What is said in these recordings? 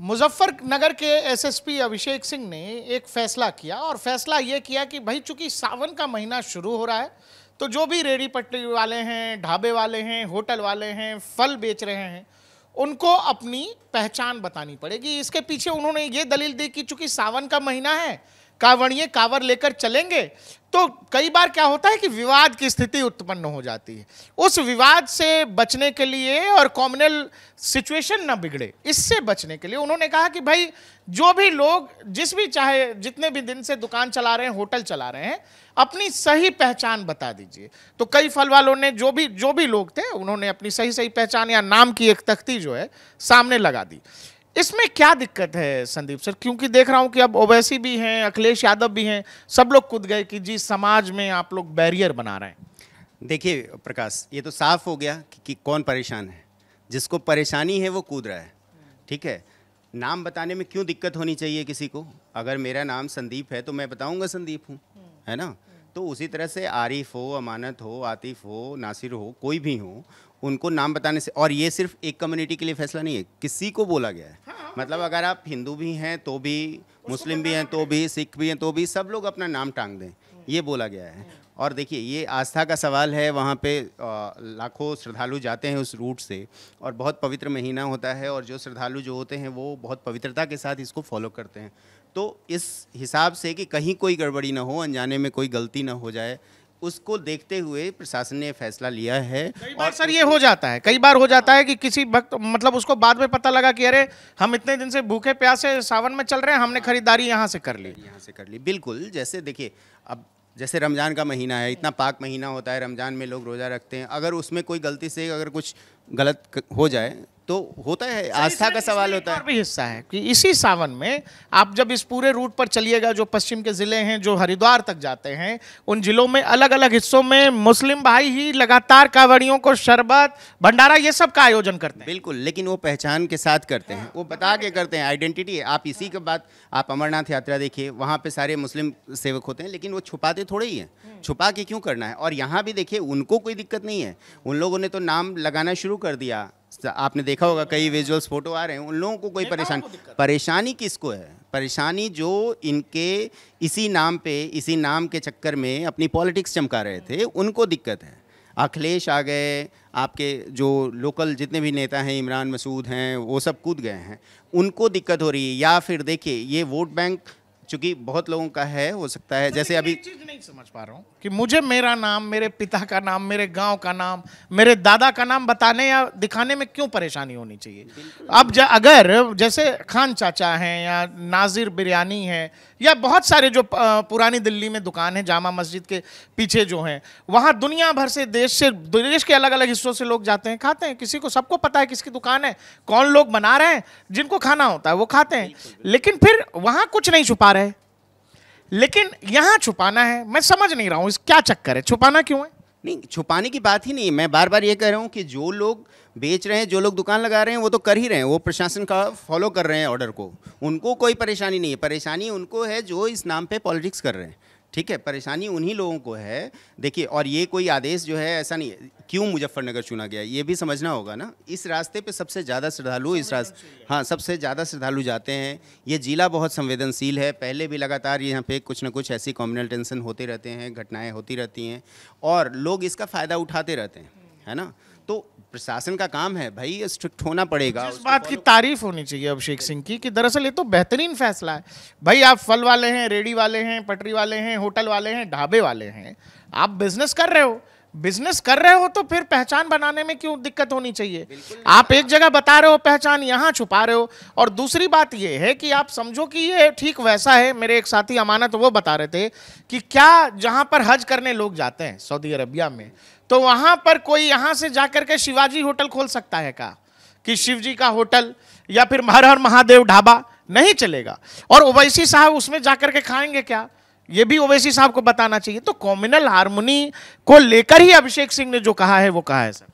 मुजफ्फरनगर के एसएसपी अभिषेक सिंह ने एक फैसला किया और फैसला ये किया कि भाई चूंकि सावन का महीना शुरू हो रहा है तो जो भी रेडी पटरी वाले हैं ढाबे वाले हैं होटल वाले हैं फल बेच रहे हैं उनको अपनी पहचान बतानी पड़ेगी इसके पीछे उन्होंने ये दलील दी कि चूंकि सावन का महीना है कांवड़िए कांवर लेकर चलेंगे तो कई बार क्या होता है कि विवाद की स्थिति उत्पन्न हो जाती है उस विवाद से बचने के लिए और कॉमनल सिचुएशन ना बिगड़े इससे बचने के लिए उन्होंने कहा कि भाई जो भी लोग जिस भी चाहे जितने भी दिन से दुकान चला रहे हैं होटल चला रहे हैं अपनी सही पहचान बता दीजिए तो कई फल वालों ने जो भी जो भी लोग थे उन्होंने अपनी सही सही पहचान या नाम की एक तख्ती जो है सामने लगा दी इसमें क्या दिक्कत है संदीप सर क्योंकि देख रहा हूं कि अब ओवैसी भी हैं अखिलेश यादव भी हैं सब लोग कूद गए कि जी समाज में आप लोग बैरियर बना रहे हैं देखिए प्रकाश ये तो साफ हो गया कि, कि कौन परेशान है जिसको परेशानी है वो कूद रहा है ठीक है नाम बताने में क्यों दिक्कत होनी चाहिए किसी को अगर मेरा नाम संदीप है तो मैं बताऊंगा संदीप हूँ है ना तो उसी तरह से आरिफ हो अमानत हो आतिफ हो नासिर हो कोई भी हो उनको नाम बताने से और ये सिर्फ एक कम्युनिटी के लिए फैसला नहीं है किसी को बोला गया है हाँ, मतलब, मतलब अगर आप हिंदू भी हैं तो भी मुस्लिम भी हैं तो भी सिख भी हैं तो भी सब लोग अपना नाम टांग दें ये बोला गया है और देखिए ये आस्था का सवाल है वहाँ पे लाखों श्रद्धालु जाते हैं उस रूट से और बहुत पवित्र महीना होता है और जो श्रद्धालु जो होते हैं वो बहुत पवित्रता के साथ इसको फॉलो करते हैं तो इस हिसाब से कि कहीं कोई गड़बड़ी ना हो अनजाने में कोई गलती ना हो जाए उसको देखते हुए प्रशासन ने फैसला लिया है कई बार और सर ये हो जाता है कई बार हो जाता है कि किसी वक्त मतलब उसको बाद में पता लगा कि अरे हम इतने दिन से भूखे प्यासे सावन में चल रहे हैं हमने खरीदारी यहाँ से कर ली यहाँ से कर ली बिल्कुल जैसे देखिए अब जैसे रमज़ान का महीना है इतना पाक महीना होता है रमज़ान में लोग रोज़ा रखते हैं अगर उसमें कोई गलती से अगर कुछ गलत हो जाए तो होता है आस्था का सवाल होता है भी हिस्सा है कि इसी सावन में आप जब इस पूरे रूट पर चलिएगा जो पश्चिम के ज़िले हैं जो हरिद्वार तक जाते हैं उन ज़िलों में अलग अलग हिस्सों में मुस्लिम भाई ही लगातार कांवड़ियों को शरबत भंडारा ये सब का आयोजन करते हैं बिल्कुल लेकिन वो पहचान के साथ करते हैं वो बता के करते हैं आइडेंटिटी आप इसी के बाद आप अमरनाथ यात्रा देखिए वहाँ पर सारे मुस्लिम सेवक होते हैं लेकिन वो छुपाते थोड़े ही हैं हम्म। छुपा के क्यों करना है और यहाँ भी देखिए उनको कोई दिक्कत नहीं है उन लोगों ने तो नाम लगाना शुरू शुरू कर दिया आपने देखा होगा कई विजुअल्स फोटो आ रहे हैं उन लोगों को कोई परेशानी परेशानी किसको है परेशानी जो इनके इसी नाम पे इसी नाम के चक्कर में अपनी पॉलिटिक्स चमका रहे थे उनको दिक्कत है अखिलेश आ गए आपके जो लोकल जितने भी नेता हैं इमरान मसूद हैं वो सब कूद गए हैं उनको दिक्कत हो रही है या फिर देखिए ये वोट बैंक चूंकि बहुत लोगों का है हो सकता है तो जैसे अभी चीज नहीं समझ पा रहा हूँ कि मुझे मेरा नाम मेरे पिता का नाम मेरे गांव का नाम मेरे दादा का नाम बताने या दिखाने में क्यों परेशानी होनी चाहिए अब अगर जैसे खान चाचा हैं या नाजिर बिरयानी है या बहुत सारे जो पुरानी दिल्ली में दुकान है जामा मस्जिद के पीछे जो हैं वहाँ दुनिया भर से देश से देश के अलग अलग हिस्सों से लोग जाते हैं खाते हैं किसी को सबको पता है किसकी दुकान है कौन लोग बना रहे हैं जिनको खाना होता है वो खाते हैं लेकिन फिर वहाँ कुछ नहीं छुपा रहे लेकिन यहाँ छुपाना है मैं समझ नहीं रहा हूँ इस क्या चक्कर है छुपाना क्यों है नहीं छुपाने की बात ही नहीं मैं बार बार ये कह रहा हूँ कि जो लोग बेच रहे हैं जो लोग दुकान लगा रहे हैं वो तो कर ही रहे हैं वो प्रशासन का फॉलो कर रहे हैं ऑर्डर को उनको कोई परेशानी नहीं है परेशानी उनको है जो इस नाम पे पॉलिटिक्स कर रहे हैं ठीक है परेशानी उन्हीं लोगों को है देखिए और ये कोई आदेश जो है ऐसा नहीं क्यों मुजफ्फरनगर चुना गया ये भी समझना होगा ना इस रास्ते पे सबसे ज़्यादा श्रद्धालु इस रास्ते हाँ सबसे ज़्यादा श्रद्धालु जाते हैं ये ज़िला बहुत संवेदनशील है पहले भी लगातार यहाँ पे कुछ ना कुछ ऐसी कॉम्युनल टेंशन होते रहते हैं घटनाएँ होती रहती हैं और लोग इसका फ़ायदा उठाते रहते हैं है ना तो प्रशासन का काम है भाई स्ट्रिक्ट होना पड़ेगा इस बात की तारीफ होनी चाहिए अभिषेक सिंह की कि दरअसल ये तो बेहतरीन फैसला है भाई आप फल वाले हैं रेडी वाले हैं पटरी वाले हैं होटल वाले हैं ढाबे वाले हैं आप बिजनेस कर रहे हो बिजनेस कर रहे हो तो फिर पहचान बनाने में क्यों दिक्कत होनी चाहिए आप एक जगह बता रहे हो पहचान यहाँ छुपा रहे हो और दूसरी बात यह है कि आप समझो कि ये ठीक वैसा है मेरे एक साथी अमानत वो बता रहे थे कि क्या जहाँ पर हज करने लोग जाते हैं सऊदी अरबिया में तो वहां पर कोई यहां से जाकर के शिवाजी होटल खोल सकता है क्या कि शिव जी का होटल या फिर हर हर महादेव ढाबा नहीं चलेगा और ओवैसी साहब उसमें जाकर के खाएंगे क्या ये भी ओवैसी साहब को बताना चाहिए तो कॉम्युनल हारमोनी को लेकर ही अभिषेक सिंह ने जो कहा है वो कहा है सर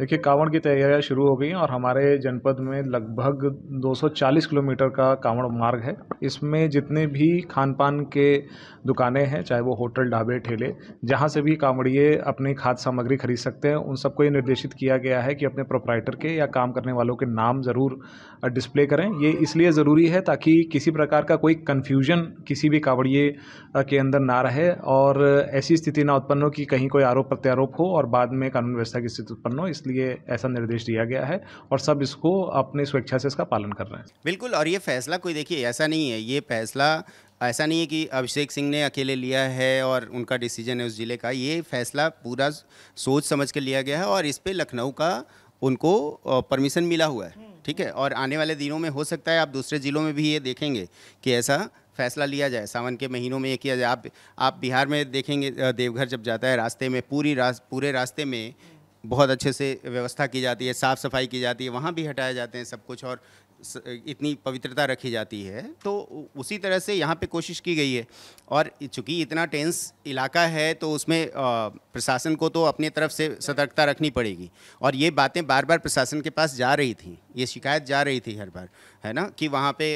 देखिए कांवड़ की तैयारियाँ शुरू हो गई हैं और हमारे जनपद में लगभग 240 किलोमीटर का कांवड़ मार्ग है इसमें जितने भी खान पान के दुकानें हैं चाहे वो होटल ढाबे ठेले जहाँ से भी कांवड़िए अपनी खाद्य सामग्री खरीद सकते हैं उन सबको ये निर्देशित किया गया है कि अपने प्रोप्राइटर के या काम करने वालों के नाम ज़रूर डिस्प्ले करें ये इसलिए ज़रूरी है ताकि किसी प्रकार का कोई कन्फ्यूजन किसी भी कांवड़िए के अंदर ना रहे और ऐसी स्थिति ना उत्पन्न हो कि कहीं कोई आरोप प्रत्यारोप हो और बाद में कानून व्यवस्था की स्थिति उत्पन्न हो इस इसलिए ऐसा निर्देश दिया गया है और सब इसको अपने स्वेच्छा से इसका पालन कर रहे हैं बिल्कुल और ये फैसला कोई देखिए ऐसा नहीं है ये फैसला ऐसा नहीं है कि अभिषेक सिंह ने अकेले लिया है और उनका डिसीजन है उस ज़िले का ये फैसला पूरा सोच समझ के लिया गया है और इस पर लखनऊ का उनको परमिशन मिला हुआ है हम्म। ठीक है और आने वाले दिनों में हो सकता है आप दूसरे ज़िलों में भी ये देखेंगे कि ऐसा फैसला लिया जाए सावन के महीनों में ये किया जाए आप आप बिहार में देखेंगे देवघर जब जाता है रास्ते में पूरी रास पूरे रास्ते में बहुत अच्छे से व्यवस्था की जाती है साफ़ सफाई की जाती है वहाँ भी हटाए जाते हैं सब कुछ और इतनी पवित्रता रखी जाती है तो उसी तरह से यहाँ पे कोशिश की गई है और चूंकि इतना टेंस इलाका है तो उसमें प्रशासन को तो अपने तरफ से सतर्कता रखनी पड़ेगी और ये बातें बार बार प्रशासन के पास जा रही थी ये शिकायत जा रही थी हर बार है ना कि वहाँ पे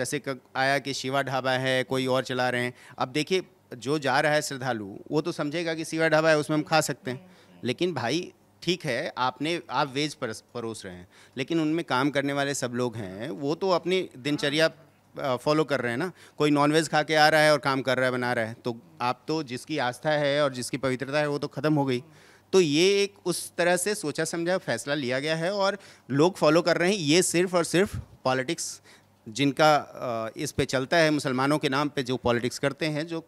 जैसे आया कि शिवा ढाबा है कोई और चला रहे हैं अब देखिए जो जा रहा है श्रद्धालु वो तो समझेगा कि शिवा ढाबा है उसमें हम खा सकते हैं लेकिन भाई ठीक है आपने आप वेज परोस रहे हैं लेकिन उनमें काम करने वाले सब लोग हैं वो तो अपनी दिनचर्या हाँ। फॉलो कर रहे हैं ना कोई नॉनवेज खा के आ रहा है और काम कर रहा है बना रहा है तो आप तो जिसकी आस्था है और जिसकी पवित्रता है वो तो ख़त्म हो गई तो ये एक उस तरह से सोचा समझा फैसला लिया गया है और लोग फॉलो कर रहे हैं ये सिर्फ और सिर्फ पॉलिटिक्स जिनका इस पे चलता है मुसलमानों के नाम पे जो पॉलिटिक्स करते हैं जो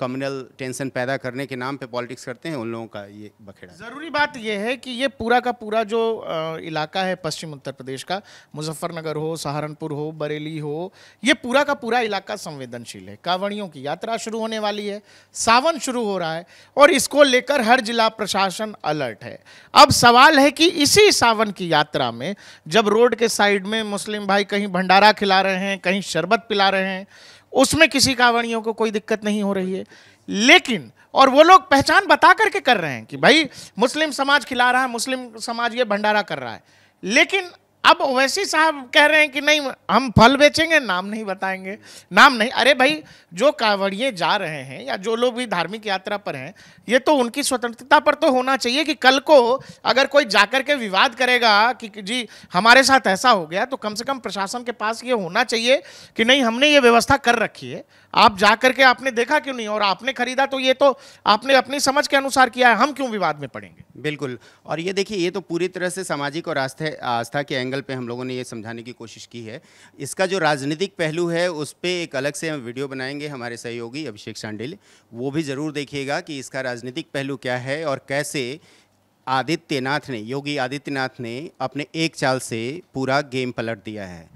कम्युनल टेंशन पैदा करने के नाम पे पॉलिटिक्स करते हैं उन लोगों का ये बखेड़ा ज़रूरी बात यह है कि ये पूरा का पूरा जो इलाका है पश्चिम उत्तर प्रदेश का मुजफ्फरनगर हो सहारनपुर हो बरेली हो ये पूरा का पूरा इलाका संवेदनशील है कांवड़ियों की यात्रा शुरू होने वाली है सावन शुरू हो रहा है और इसको लेकर हर जिला प्रशासन अलर्ट है अब सवाल है कि इसी सावन की यात्रा में जब रोड के साइड में मुस्लिम भाई कहीं भंडारा केला खिला रहे हैं कहीं शरबत पिला रहे हैं उसमें किसी कावड़ियों को कोई दिक्कत नहीं हो रही है लेकिन और वो लोग पहचान बता करके कर रहे हैं कि भाई मुस्लिम समाज खिला रहा है मुस्लिम समाज ये भंडारा कर रहा है लेकिन अब ओवैसी साहब कह रहे हैं कि नहीं हम फल बेचेंगे नाम नहीं बताएंगे नाम नहीं अरे भाई जो कांवड़िए जा रहे हैं या जो लोग भी धार्मिक यात्रा पर हैं ये तो उनकी स्वतंत्रता पर तो होना चाहिए कि कल को अगर कोई जाकर के विवाद करेगा कि जी हमारे साथ ऐसा हो गया तो कम से कम प्रशासन के पास ये होना चाहिए कि नहीं हमने ये व्यवस्था कर रखी है आप जा करके आपने देखा क्यों नहीं और आपने खरीदा तो ये तो आपने अपनी समझ के अनुसार किया है हम क्यों विवाद में पड़ेंगे बिल्कुल और ये देखिए ये तो पूरी तरह से सामाजिक और आस्था आस्था के एंगल पे हम लोगों ने ये समझाने की कोशिश की है इसका जो राजनीतिक पहलू है उस पर एक अलग से हम वीडियो बनाएंगे हमारे सहयोगी अभिषेक सांडिल वो भी ज़रूर देखिएगा कि इसका राजनीतिक पहलू क्या है और कैसे आदित्यनाथ ने योगी आदित्यनाथ ने अपने एक चाल से पूरा गेम पलट दिया है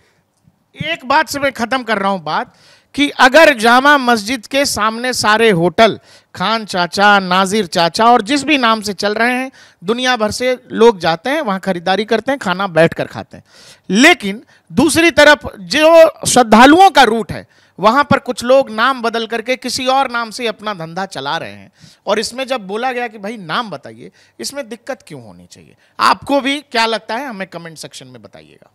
एक बात से मैं ख़त्म कर रहा हूँ बात कि अगर जामा मस्जिद के सामने सारे होटल खान चाचा नाजिर चाचा और जिस भी नाम से चल रहे हैं दुनिया भर से लोग जाते हैं वहाँ खरीदारी करते हैं खाना बैठ कर खाते हैं लेकिन दूसरी तरफ जो श्रद्धालुओं का रूट है वहाँ पर कुछ लोग नाम बदल करके किसी और नाम से अपना धंधा चला रहे हैं और इसमें जब बोला गया कि भाई नाम बताइए इसमें दिक्कत क्यों होनी चाहिए आपको भी क्या लगता है हमें कमेंट सेक्शन में बताइएगा